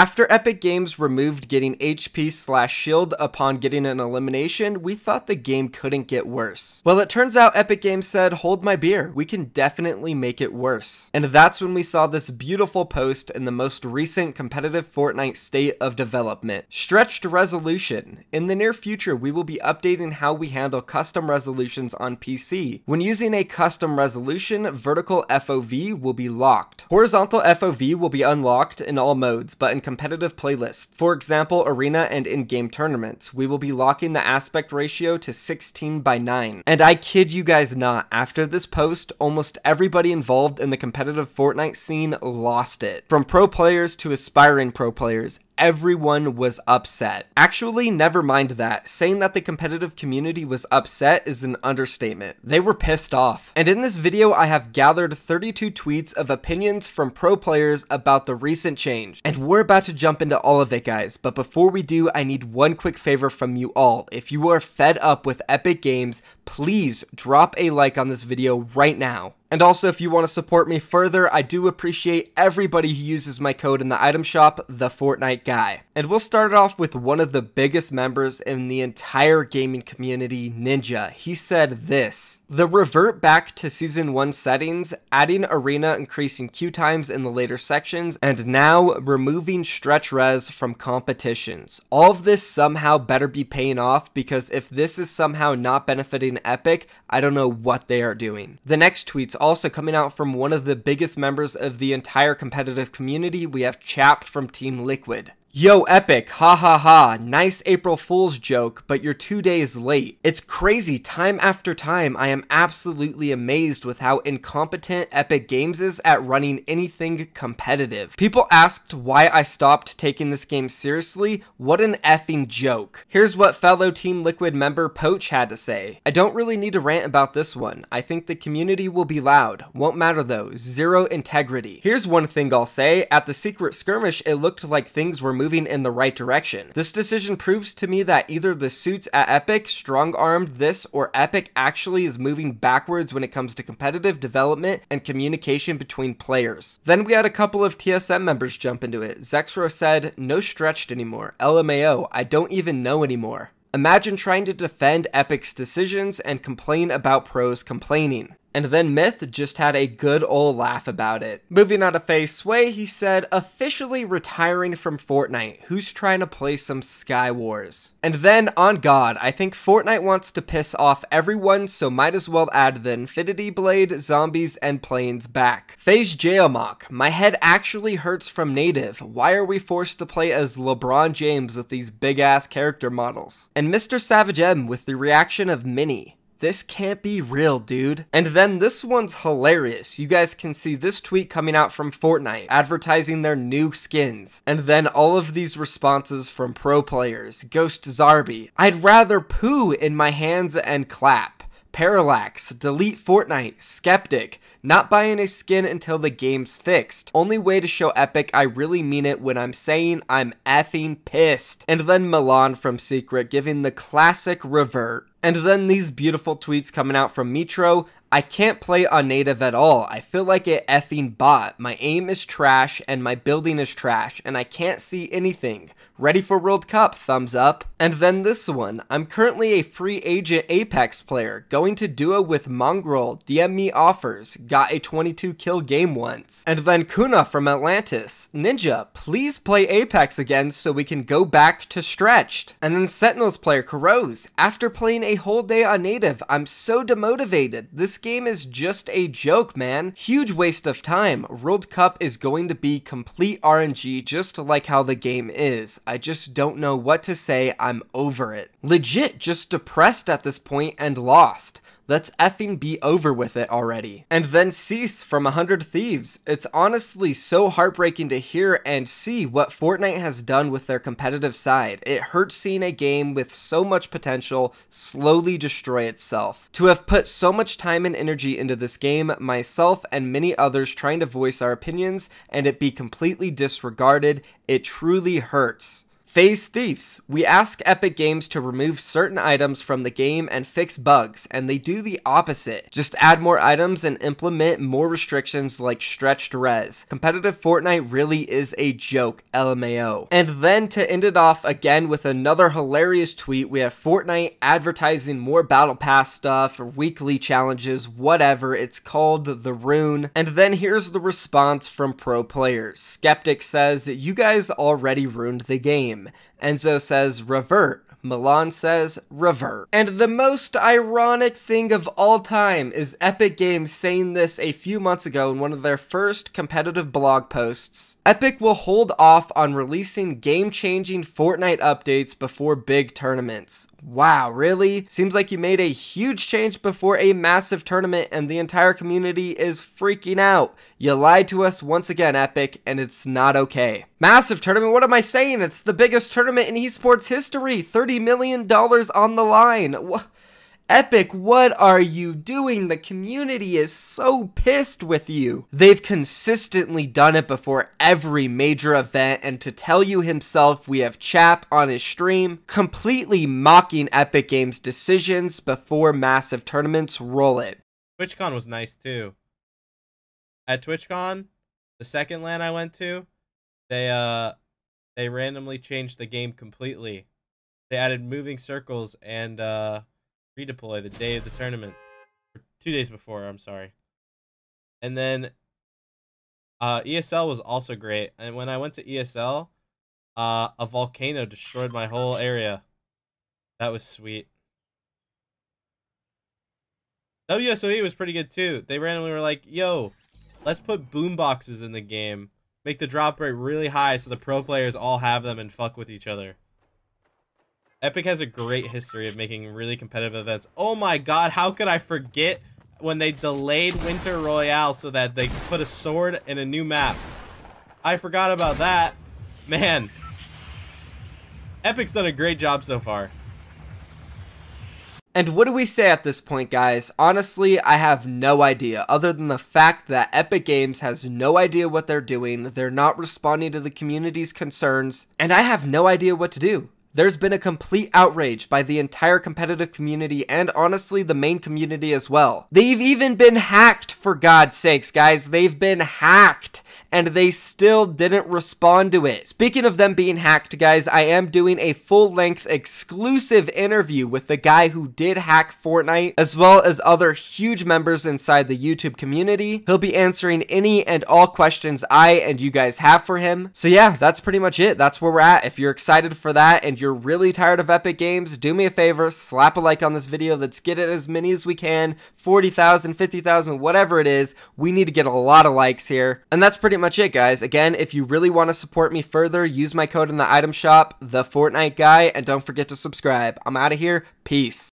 After Epic Games removed getting HP slash shield upon getting an elimination, we thought the game couldn't get worse. Well, it turns out Epic Games said, hold my beer, we can definitely make it worse. And that's when we saw this beautiful post in the most recent competitive Fortnite state of development. Stretched resolution. In the near future, we will be updating how we handle custom resolutions on PC. When using a custom resolution, vertical FOV will be locked. Horizontal FOV will be unlocked in all modes, but in competitive playlists. For example, arena and in-game tournaments. We will be locking the aspect ratio to 16 by 9. And I kid you guys not, after this post, almost everybody involved in the competitive Fortnite scene lost it. From pro players to aspiring pro players, everyone was upset. Actually, never mind that. Saying that the competitive community was upset is an understatement. They were pissed off. And in this video, I have gathered 32 tweets of opinions from pro players about the recent change. And we're about to jump into all of it, guys. But before we do, I need one quick favor from you all. If you are fed up with Epic Games, please drop a like on this video right now. And also, if you want to support me further, I do appreciate everybody who uses my code in the item shop, The Fortnite Guy. And we'll start off with one of the biggest members in the entire gaming community, Ninja. He said this The revert back to Season 1 settings, adding arena, increasing queue times in the later sections, and now removing stretch res from competitions. All of this somehow better be paying off because if this is somehow not benefiting Epic, I don't know what they are doing. The next tweet's also coming out from one of the biggest members of the entire competitive community. We have Chap from Team Liquid. Yo, Epic, ha ha ha, nice April Fool's joke, but you're two days late. It's crazy, time after time, I am absolutely amazed with how incompetent Epic Games is at running anything competitive. People asked why I stopped taking this game seriously, what an effing joke. Here's what fellow Team Liquid member Poach had to say. I don't really need to rant about this one, I think the community will be loud, won't matter though, zero integrity. Here's one thing I'll say, at the secret skirmish it looked like things were moving in the right direction. This decision proves to me that either the suits at Epic strong-armed this or Epic actually is moving backwards when it comes to competitive development and communication between players. Then we had a couple of TSM members jump into it. Zexro said, no stretched anymore. LMAO, I don't even know anymore. Imagine trying to defend Epic's decisions and complain about pros complaining. And then Myth just had a good ol' laugh about it. Moving on to phase sway. he said, officially retiring from Fortnite, who's trying to play some Sky Wars? And then, on God, I think Fortnite wants to piss off everyone, so might as well add the Infinity Blade, zombies, and planes back. Phase Jailmock, my head actually hurts from native, why are we forced to play as LeBron James with these big ass character models? And Mr. Savage M with the reaction of Minnie. This can't be real, dude. And then this one's hilarious. You guys can see this tweet coming out from Fortnite advertising their new skins. And then all of these responses from pro players. Ghost Zarbi, I'd rather poo in my hands and clap. Parallax, Delete Fortnite, Skeptic, not buying a skin until the game's fixed. Only way to show Epic I really mean it when I'm saying I'm effing pissed. And then Milan from Secret giving the classic revert. And then these beautiful tweets coming out from Mitro I can't play on native at all. I feel like a effing bot. My aim is trash and my building is trash and I can't see anything. Ready for World Cup, thumbs up. And then this one. I'm currently a free agent Apex player, going to duo with Mongrel, DM me offers, got a 22 kill game once. And then Kuna from Atlantis, Ninja, please play Apex again so we can go back to stretched. And then Sentinels player Corrose, after playing a whole day on native, I'm so demotivated. This game is just a joke, man. Huge waste of time. World Cup is going to be complete RNG just like how the game is. I just don't know what to say, I'm over it. Legit, just depressed at this point and lost. Let's effing be over with it already. And then Cease from 100 Thieves. It's honestly so heartbreaking to hear and see what Fortnite has done with their competitive side. It hurts seeing a game with so much potential slowly destroy itself. To have put so much time and energy into this game, myself and many others trying to voice our opinions, and it be completely disregarded, it truly hurts. Phase Thieves. We ask Epic Games to remove certain items from the game and fix bugs, and they do the opposite. Just add more items and implement more restrictions like stretched res. Competitive Fortnite really is a joke, LMAO. And then to end it off again with another hilarious tweet, we have Fortnite advertising more Battle Pass stuff, weekly challenges, whatever. It's called The Rune. And then here's the response from pro players. Skeptic says, You guys already ruined the game time. Enzo says revert. Milan says revert. And the most ironic thing of all time is Epic Games saying this a few months ago in one of their first competitive blog posts. Epic will hold off on releasing game changing Fortnite updates before big tournaments. Wow, really? Seems like you made a huge change before a massive tournament and the entire community is freaking out. You lied to us once again, Epic, and it's not okay. Massive tournament. What am I saying? It's the biggest tournament in esports history. $30 million on the line. Wh Epic, what are you doing? The community is so pissed with you. They've consistently done it before every major event, and to tell you himself, we have Chap on his stream completely mocking Epic Games' decisions before massive tournaments roll it. TwitchCon was nice too. At TwitchCon, the second LAN I went to, they uh they randomly changed the game completely. They added moving circles and uh redeploy the day of the tournament. two days before, I'm sorry. And then uh ESL was also great. And when I went to ESL, uh a volcano destroyed my whole area. That was sweet. WSOE was pretty good too. They randomly were like, yo, let's put boom boxes in the game make the drop rate really high so the pro players all have them and fuck with each other. Epic has a great history of making really competitive events. Oh my god, how could I forget when they delayed Winter Royale so that they put a sword in a new map? I forgot about that. Man. Epic's done a great job so far. And what do we say at this point, guys? Honestly, I have no idea, other than the fact that Epic Games has no idea what they're doing, they're not responding to the community's concerns, and I have no idea what to do. There's been a complete outrage by the entire competitive community and honestly the main community as well. They've even been hacked, for God's sakes, guys. They've been hacked and they still didn't respond to it. Speaking of them being hacked, guys, I am doing a full length exclusive interview with the guy who did hack Fortnite, as well as other huge members inside the YouTube community. He'll be answering any and all questions I and you guys have for him. So yeah, that's pretty much it. That's where we're at. If you're excited for that and you're really tired of Epic Games, do me a favor, slap a like on this video. Let's get it as many as we can, 40,000, 50,000, whatever it is. We need to get a lot of likes here. And that's pretty much it, guys. Again, if you really want to support me further, use my code in the item shop, The Fortnite Guy, and don't forget to subscribe. I'm out of here. Peace.